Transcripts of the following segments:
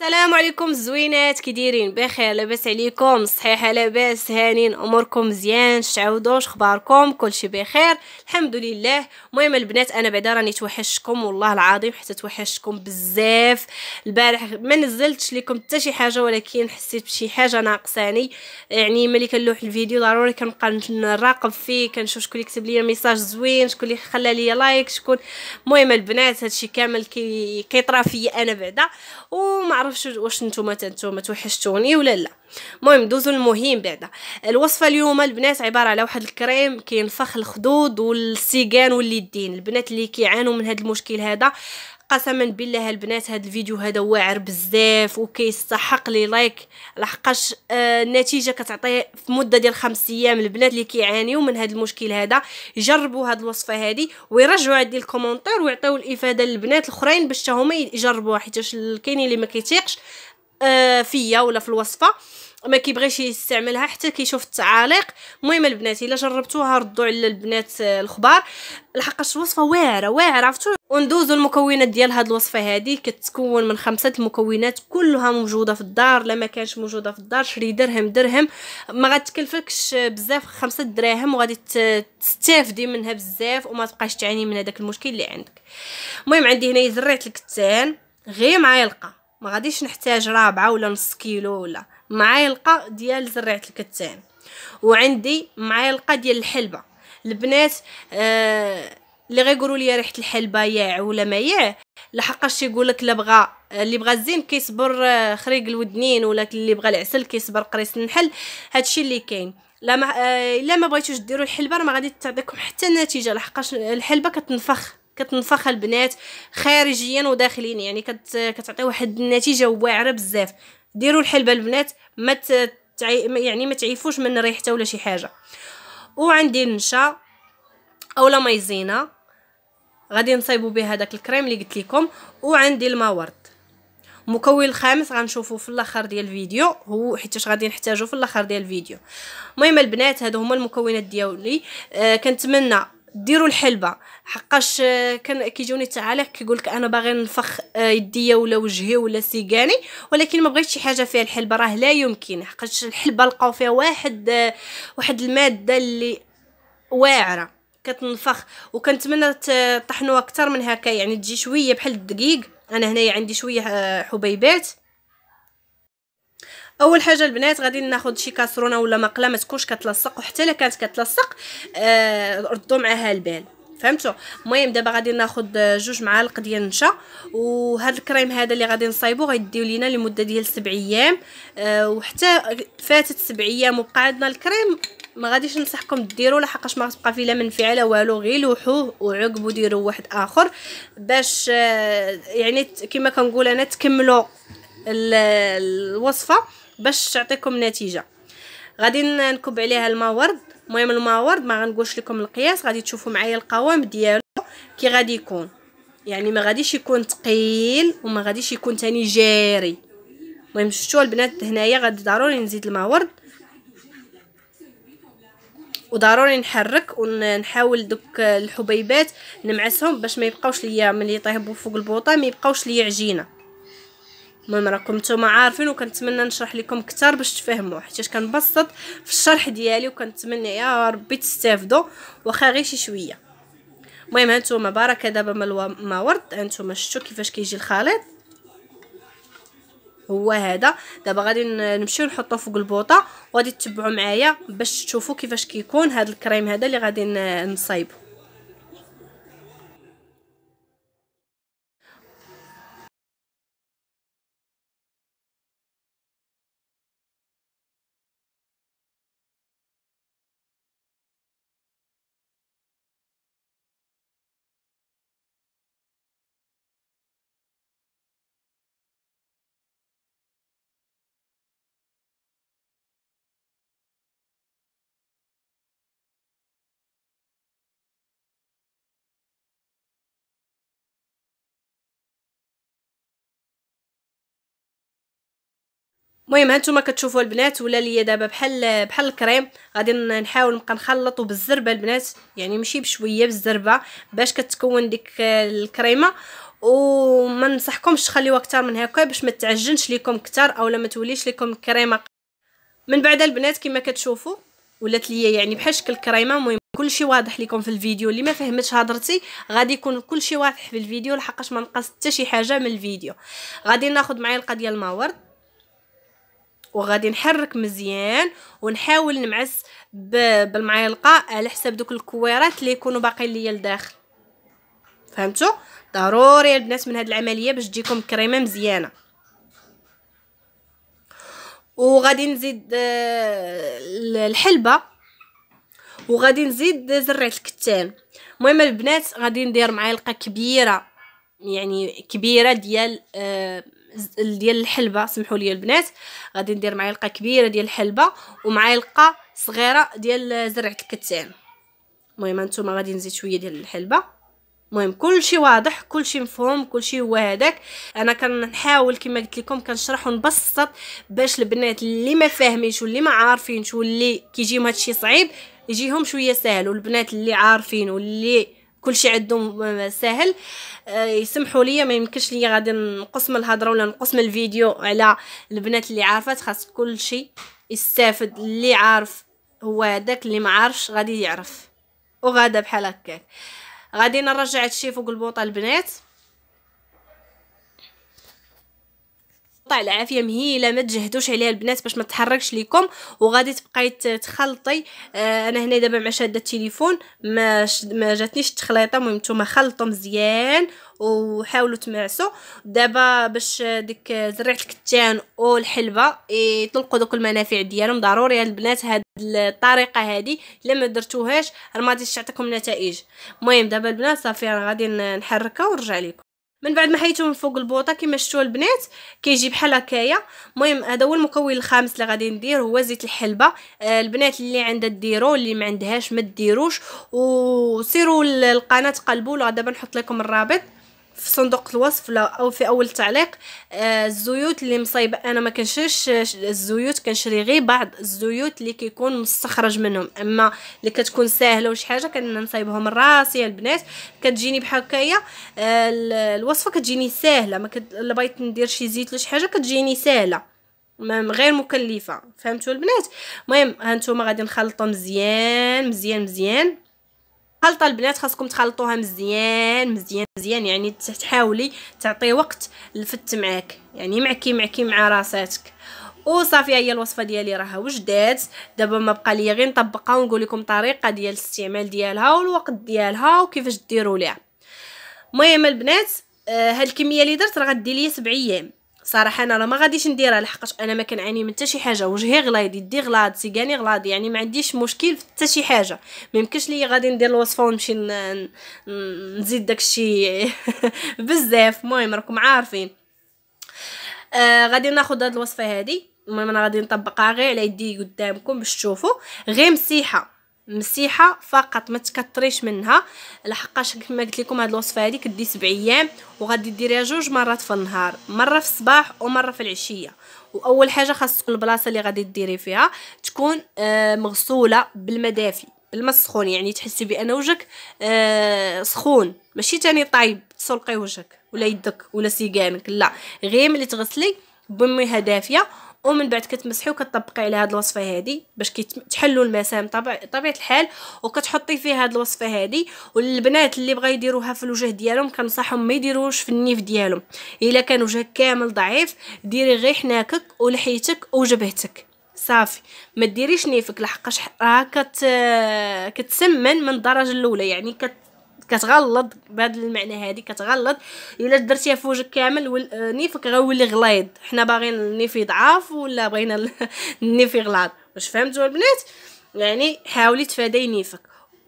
السلام عليكم الزوينات كي دايرين بخير لاباس عليكم صحيحه لاباس هانين اموركم مزيان تعاودوش اخباركم كلشي بخير الحمد لله المهم البنات انا بعدا راني توحشتكم والله العظيم حتى توحشتكم بزاف البارح ما نزلتش لكم حتى شي حاجه ولكن حسيت بشي حاجه ناقصاني يعني ملي كنلوح الفيديو ضروري كنبقى نراقب فيه كنشوف شكون اللي كتب لي ميساج زوين شكون اللي خلى لي لايك شكون المهم البنات هادشي كامل كي كيطرا فيا انا بعدا ومع نعرفش واش نتوما نتوما توحشتوني ولا لا المهم دوزو المهم بعدا الوصفه اليوم البنات عباره على واحد الكريم كينفخ الخدود والسيقان واليدين البنات اللي كيعانوا من هذا المشكل هذا قسما بالله البنات هذا الفيديو هذا واعر بزاف وكيستحق لي لايك لحقاش آه، النتيجه كتعطيه في مده ديال خمس ايام البنات اللي كيعانيو من هذا المشكل هذا جربوا هذه الوصفه هذه ويرجعوا عندي الكومونتير ويعطيو الافاده للبنات الاخرين باش هما يجربوها حيت كاينين اللي ما كيتيقش آه، فيا ولا في الوصفه ما كيبغيش يستعملها حتى كيشوف التعاليق المهم البنات الا جربتوها ردوا على البنات الخبار لحقاش الوصفه واعره واعره عرفتوا وندوزو المكونات ديال هاد الوصفه هادي كتكون من خمسه المكونات كلها موجوده في الدار لا ما كانش موجوده في الدار شري درهم درهم ما غتكلفكش بزاف خمسة دراهم وغادي تستافدي منها بزاف وما تبقاش تعاني من هذاك المشكل اللي عندك المهم عندي هنايا زريعه الكتان غير معايا ما غاديش نحتاج رابعه ولا نص كيلو ولا معالقه ديال زريعه الكتان وعندي معالقه ديال الحلبه البنات آه غيقولوا لي ريحه الحلبه ياع ولا ما ياع لحقاش يقول لك لا بغى اللي بغى الزين كيصبر آه، خريق الودنين ولا اللي بغى العسل كيصبر قريص النحل هادشي اللي كاين لا ما آه، الا ما بغيتوش ديروا الحلبه راه ما غادي تعطيكم حتى النتيجه لحقاش الحلبه كتنفخ كتنفخ البنات خارجيا وداخليا يعني كتعطي واحد النتيجه واعره بزاف ديروا الحلبه البنات ما تعي... يعني ما تعيفوش من ريحتها ولا شي حاجه وعندي النشا اولا مايزينا غادي نصايبوا بها داك الكريم اللي قلت لكم وعندي الماورد المكون الخامس غنشوفوا في الاخر ديال الفيديو هو حيتاش غادي نحتاجو في الاخر ديال الفيديو المهم البنات هادو هما المكونات ديالي آه كنتمنى ديروا الحلبه حقاش آه، كان كيجوني التعاليق كيقول لك انا باغي نفخ آه، يديا ولا وجهي ولا سيقاني ولكن ما بغيتش شي حاجه فيها الحلبه راه لا يمكن حقاش الحلبه لقاو فيها واحد آه، واحد الماده اللي واعره كتنفخ وكنتمنى تطحنوها اكثر من هكا يعني تجي شويه بحال الدقيق انا هنايا عندي شويه حبيبات اول حاجه البنات غادي ناخذ شي كاسرونه ولا مقله ما تكونش كتلصق وحتى الا كانت كتلصق آه ردوا معاها البال فهمتوا المهم دابا غادي ناخذ جوج معالق ديال النشا وهذا الكريم هذا اللي غادي نصايبو غيديو لينا لمده ديال 7 ايام أه وحتى فاتت 7 ايام وبقى عندنا الكريم ما غاديش ننصحكم ديروه لحقاش ما غتبقى فيه لا منفعه لا والو غير لوحوه وعقبو ديروا واحد اخر باش آه، يعني كما كنقول انا تكملوا الوصفه باش تعطيكم نتيجه غادي نكب عليها الماء ورد المهم الماء ورد ما غنقولش لكم القياس غادي تشوفوا معايا القوام ديالو كي غادي يكون يعني ما غاديش يكون ثقيل وما غاديش يكون تاني جاري المهم شفتوا البنات هنايا غادي ضروري نزيد الماء ورد وضروري نحرك ونحاول دوك الحبيبات نمعسهم باش ما يبقاوش ليا ملي يطيبوا فوق البوطه ما يبقاوش ليا عجينه المهم راكم نتوما عارفين وكنتمنى نشرح لكم كتر باش تفهموا حيت كنبسط في الشرح ديالي وكنتمنى يا ربي تستافدوا واخا غير شي شويه المهم هانتوما بركه دابا ما ورد هانتوما شفتوا كيفاش كيجي الخليط هو هذا دابا غادي نمشيو نحطوه فوق البوطه وغادي تتبعوا معايا باش تشوفوا كيفاش كيكون هذا الكريم هذا اللي غادي نصايبو المهم هانتوما كتشوفوا البنات ولا ليا دابا بحال بحال الكريم غادي نحاول نبقى نخلطو بالزربه البنات يعني ماشي بشويه بالزربه باش كتكون ديك الكريمه وما ننصحكمش تخليوها اكثر من هكا باش ما تعجنش ليكم اكثر اولا ما توليش ليكم كريمه من بعد البنات كما كتشوفوا ولات ليا يعني بحال شكل كريمه المهم كلشي واضح لكم في الفيديو اللي ما فهمتش هضرتي غادي يكون كلشي واضح في الفيديو لحقاش ما نقص حتى شي حاجه من الفيديو غادي ناخذ معايا القضيه الماورد وغادي نحرك مزيان ونحاول نمعس بالمعلقه على حساب دوك الكويرات اللي يكونوا باقيين ليا لداخل فهمتوا ضروري البنات من هذه العمليه باش تجيكم كريمه مزيانه وغادي نزيد آه، الحلبه وغادي نزيد زريعه الكتان المهم البنات غادي ندير معلقه كبيره يعني كبيره ديال آه، ديال الحلبه سمحوا لي البنات غادي ندير معلقه كبيره ديال الحلبه ومعلقه صغيره ديال زرعه الكتان المهم انتم غادي نزيد شويه ديال الحلبه المهم كلشي واضح كلشي مفهوم كلشي هو هذاك انا كنحاول كما قلت لكم كنشرح ونبسط باش البنات اللي ما فاهمينش واللي ما عارفينش واللي كيجيهم هادشي صعيب يجيهم شويه ساهل والبنات اللي عارفين واللي كلشي عندهم ساهل آه، يسمحوا لي ما يمكنش لي غادي نقص من الهضره ولا نقص من الفيديو على البنات اللي عارفات خاص كلشي يستافد اللي عارف هو هذاك اللي ما عارفش غادي يعرف وغادا بحال هكاك غادي نرجع هادشي فوق البوطه البنات طيب العافيه مهيله ما تجهدوش عليها البنات باش ما تحركش ليكم وغادي تبقاي تخلطي آه انا هنا دابا مع شاده التليفون ما ما جاتنيش التخليطه المهم نتوما خلطوا مزيان وحاولوا تمعسوا دابا باش ديك زريعه الكتان والحلبه يطلقوا دوك المنافع ديالهم ضروري البنات هاد الطريقه هادي الا ما درتوهاش راه ما غاديش تعطيكم نتائج المهم دابا البنات صافي انا غادي نحركها ونرجع لكم من بعد ما حيتو من فوق البوطه كما شفتوا البنات كيجي بحال هكايا المهم هذا هو المكون الخامس اللي غادي ندير هو زيت الحلبه آه البنات اللي عندها ديرو اللي ما عندهاش ما ديروش وسيروا القناه قلبوا دابا نحط لكم الرابط في صندوق الوصف لا او في اول تعليق آه الزيوت اللي مصايبه انا ما كنشريش آه، الزيوت كنشري غير بعض الزيوت اللي كيكون مستخرج منهم اما اللي كتكون ساهله وشي حاجه كنصايبهم راسي البنات كتجيني بحال هكايا آه الوصفه كتجيني ساهله ما كت... بغيت ندير شي زيت ولا شي حاجه كتجيني ساهله غير مكلفه فهمتوا البنات المهم هانتوما غادي نخلطو مزيان مزيان مزيان خلطه البنات خاصكم تخلطوها مزيان مزيان مزيان يعني تحاولي تعطي وقت الفت معاك يعني معكي معكي مع راساتك وصافي هي الوصفه ديالي راها وجدات دابا ما بقى لي غير نطبقها ونقول لكم طريقه ديال الاستعمال ديالها والوقت ديالها وكيفاش ديروا ليها المهم البنات آه، هاد الكميه اللي درت راه غدي ليا 7 ايام صراحه انا راه ما غاديش نديرها لحقاش انا ما كنعاني من حتى شي حاجه وجهي غلايض يدي غلاض سيقاني غلاض يعني ما عنديش مشكل في حتى شي حاجه ما يمكنش ليا غادي ندير الوصفه ونمشي نزيد داكشي بزاف المهم راكم عارفين آه غادي ناخذ هاد الوصفه هادي المهم انا غادي نطبقها غير على يدي قدامكم باش تشوفوا غير مسيحه مسيحه فقط ما تكثريش منها لحقاش كما قلت لكم هاد الوصفه هذه كدي 7 ايام وغادي ديريها جوج مرات في النهار مره في الصباح ومره في العشيه واول حاجه خاصك البلاصه اللي غادي ديري فيها تكون آه، مغسوله بالماء دافي بالماء السخون يعني تحسي بان وجهك آه، سخون ماشي تاني طايب تسلقي وجهك ولا يدك ولا سيقانك لا غير ملي تغسلي بميها دافيه ومن بعد كتمسحي وكتطبقي على هاد الوصفه هادي باش كيتحلوا المسام طبيعه الحال وكتحطي فيها هاد الوصفه هادي والبنات اللي بغا يديروها في الوجه ديالهم كنصحهم ما يديروش في النيف ديالهم الا كان وجهك كامل ضعيف ديري غير حناكك ولحيتك وجبهتك صافي ما ديريش نيفك لحقاش راه كت كتسمن من الدرجه الاولى يعني كت كتغلط بهاد المعنى هادي كتغلط الا درتيها في وجهك كامل ول... آه، نيفك غيولي غليظ حنا باغيين النيف يضعف ولا بغينا النيف يغلط واش فهمتوا البنات يعني حاولي تفادي نيفك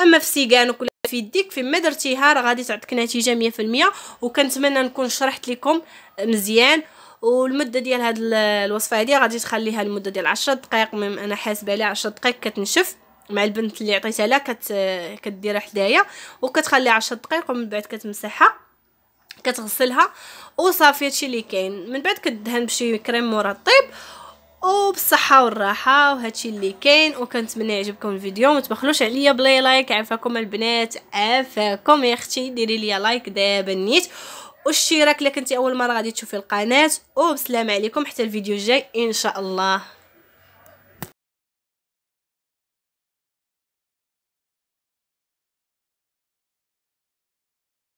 اما في سيغانك ولا في يديك فيما درتيها راه غادي تعطيك نتيجه 100% وكنتمنى نكون شرحت لكم مزيان والمده ديال هاد الوصفه هادي غادي تخليها لمده ديال 10 دقائق انا حاسبه عليها 10 دقائق كتنشف مع البنت اللي عطيتها لها كت... كديرها حدايا وكتخليها 10 دقائق ومن بعد كتمسحها كتغسلها وصافي هادشي اللي كاين من بعد كدهن بشي كريم مرطب وبالصحه والراحه وهادشي اللي كاين وكنتمنى يعجبكم الفيديو ما تبخلوش عليا بلاي لايك عافاكم البنات عافاكم يا اختي ديري لي لايك دابا نيت واشتراك لكنتي اول مره غادي تشوفي القناه وبسلام عليكم حتى الفيديو الجاي ان شاء الله